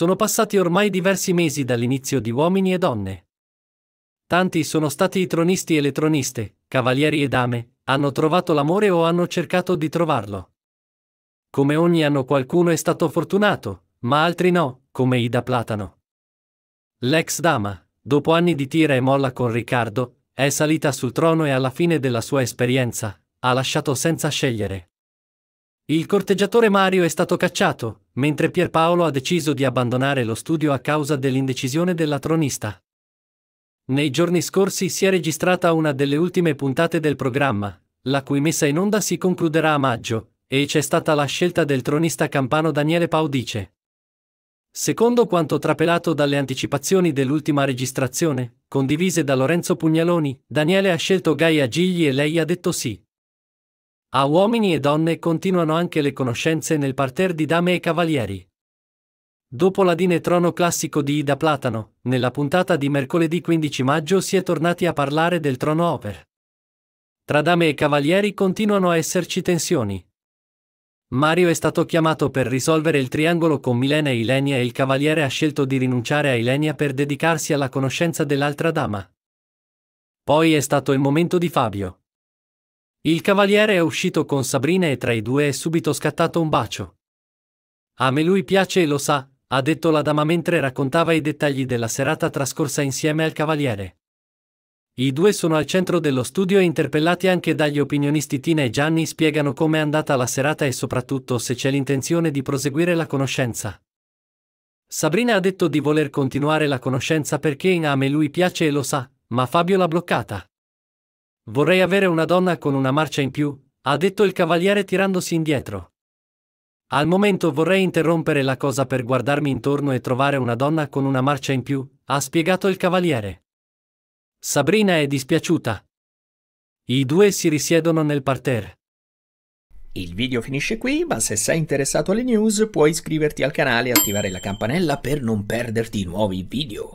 Sono passati ormai diversi mesi dall'inizio di Uomini e Donne. Tanti sono stati i tronisti e le troniste, cavalieri e dame, hanno trovato l'amore o hanno cercato di trovarlo. Come ogni anno qualcuno è stato fortunato, ma altri no, come Ida Platano. L'ex dama, dopo anni di tira e molla con Riccardo, è salita sul trono e alla fine della sua esperienza, ha lasciato senza scegliere. Il corteggiatore Mario è stato cacciato, mentre Pierpaolo ha deciso di abbandonare lo studio a causa dell'indecisione della tronista. Nei giorni scorsi si è registrata una delle ultime puntate del programma, la cui messa in onda si concluderà a maggio, e c'è stata la scelta del tronista campano Daniele Paudice. Secondo quanto trapelato dalle anticipazioni dell'ultima registrazione, condivise da Lorenzo Pugnaloni, Daniele ha scelto Gaia Gigli e lei ha detto sì. A uomini e donne continuano anche le conoscenze nel parterre di dame e cavalieri. Dopo l'adine trono classico di Ida Platano, nella puntata di mercoledì 15 maggio si è tornati a parlare del trono over. Tra dame e cavalieri continuano a esserci tensioni. Mario è stato chiamato per risolvere il triangolo con Milena e Ilenia e il cavaliere ha scelto di rinunciare a Ilenia per dedicarsi alla conoscenza dell'altra dama. Poi è stato il momento di Fabio. Il cavaliere è uscito con Sabrina e tra i due è subito scattato un bacio. A me lui piace e lo sa, ha detto la dama mentre raccontava i dettagli della serata trascorsa insieme al cavaliere. I due sono al centro dello studio e interpellati anche dagli opinionisti Tina e Gianni spiegano com'è andata la serata e soprattutto se c'è l'intenzione di proseguire la conoscenza. Sabrina ha detto di voler continuare la conoscenza perché in A me lui piace e lo sa, ma Fabio l'ha bloccata. Vorrei avere una donna con una marcia in più, ha detto il cavaliere tirandosi indietro. Al momento vorrei interrompere la cosa per guardarmi intorno e trovare una donna con una marcia in più, ha spiegato il cavaliere. Sabrina è dispiaciuta. I due si risiedono nel parterre. Il video finisce qui, ma se sei interessato alle news puoi iscriverti al canale e attivare la campanella per non perderti i nuovi video.